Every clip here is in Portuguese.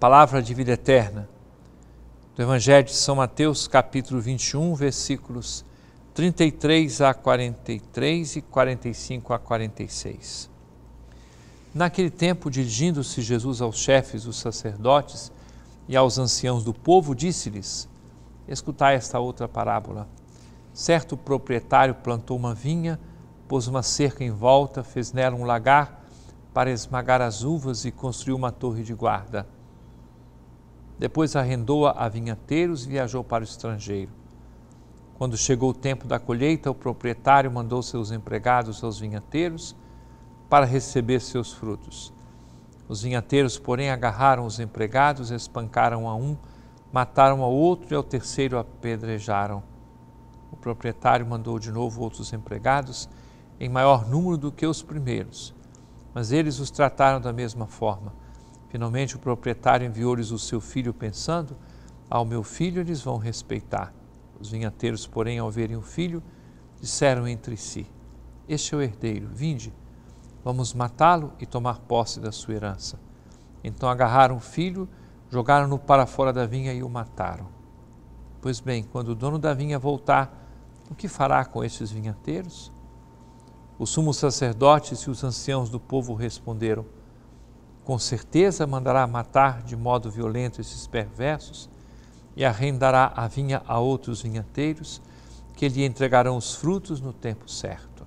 palavra de vida eterna, do Evangelho de São Mateus, capítulo 21, versículos 33 a 43 e 45 a 46. Naquele tempo, dirigindo-se Jesus aos chefes os sacerdotes e aos anciãos do povo, disse-lhes: Escutai esta outra parábola. Certo proprietário plantou uma vinha, pôs uma cerca em volta, fez nela um lagar para esmagar as uvas e construiu uma torre de guarda depois arrendou-a a vinhateiros e viajou para o estrangeiro. Quando chegou o tempo da colheita, o proprietário mandou seus empregados aos vinhateiros para receber seus frutos. Os vinhateiros, porém, agarraram os empregados, espancaram a um, mataram a outro e ao terceiro apedrejaram. O proprietário mandou de novo outros empregados, em maior número do que os primeiros, mas eles os trataram da mesma forma. Finalmente o proprietário enviou-lhes o seu filho, pensando: Ao meu filho eles vão respeitar. Os vinhateiros, porém, ao verem o filho, disseram entre si: Este é o herdeiro, vinde, vamos matá-lo e tomar posse da sua herança. Então agarraram o filho, jogaram-no para fora da vinha e o mataram. Pois bem, quando o dono da vinha voltar, o que fará com estes vinhateiros? Os sumos sacerdotes e os anciãos do povo responderam: com certeza mandará matar de modo violento esses perversos e arrendará a vinha a outros vinhateiros que lhe entregarão os frutos no tempo certo.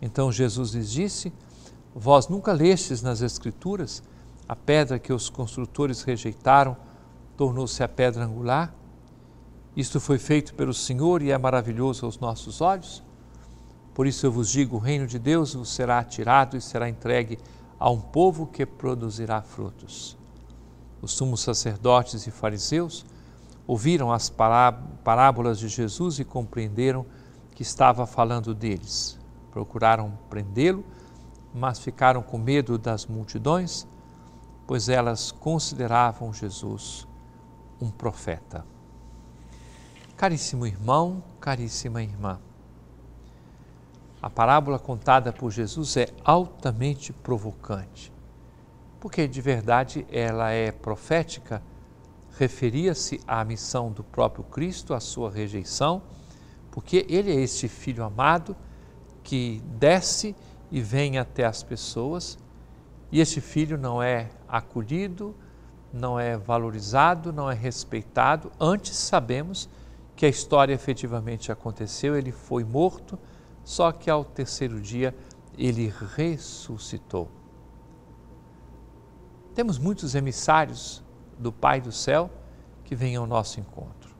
Então Jesus lhes disse: Vós nunca lestes nas Escrituras a pedra que os construtores rejeitaram tornou-se a pedra angular? Isto foi feito pelo Senhor e é maravilhoso aos nossos olhos? Por isso eu vos digo: o reino de Deus vos será atirado e será entregue a um povo que produzirá frutos. Os sumos sacerdotes e fariseus ouviram as parábolas de Jesus e compreenderam que estava falando deles. Procuraram prendê-lo, mas ficaram com medo das multidões, pois elas consideravam Jesus um profeta. Caríssimo irmão, caríssima irmã, a parábola contada por Jesus é altamente provocante, porque de verdade ela é profética, referia-se à missão do próprio Cristo, à sua rejeição, porque ele é este filho amado que desce e vem até as pessoas, e este filho não é acolhido, não é valorizado, não é respeitado. Antes sabemos que a história efetivamente aconteceu, ele foi morto só que ao terceiro dia ele ressuscitou. Temos muitos emissários do Pai do céu que vêm ao nosso encontro.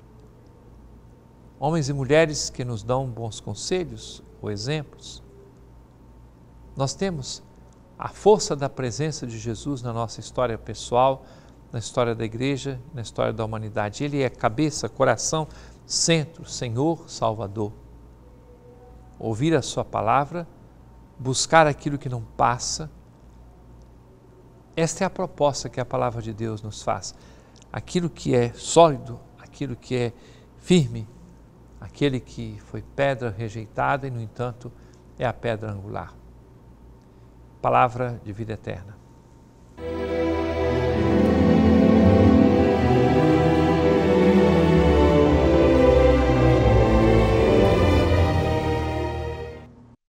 Homens e mulheres que nos dão bons conselhos ou exemplos. Nós temos a força da presença de Jesus na nossa história pessoal, na história da igreja, na história da humanidade. Ele é cabeça, coração, centro, Senhor, Salvador ouvir a Sua palavra, buscar aquilo que não passa. Esta é a proposta que a palavra de Deus nos faz. Aquilo que é sólido, aquilo que é firme, aquele que foi pedra rejeitada e, no entanto, é a pedra angular. Palavra de vida eterna.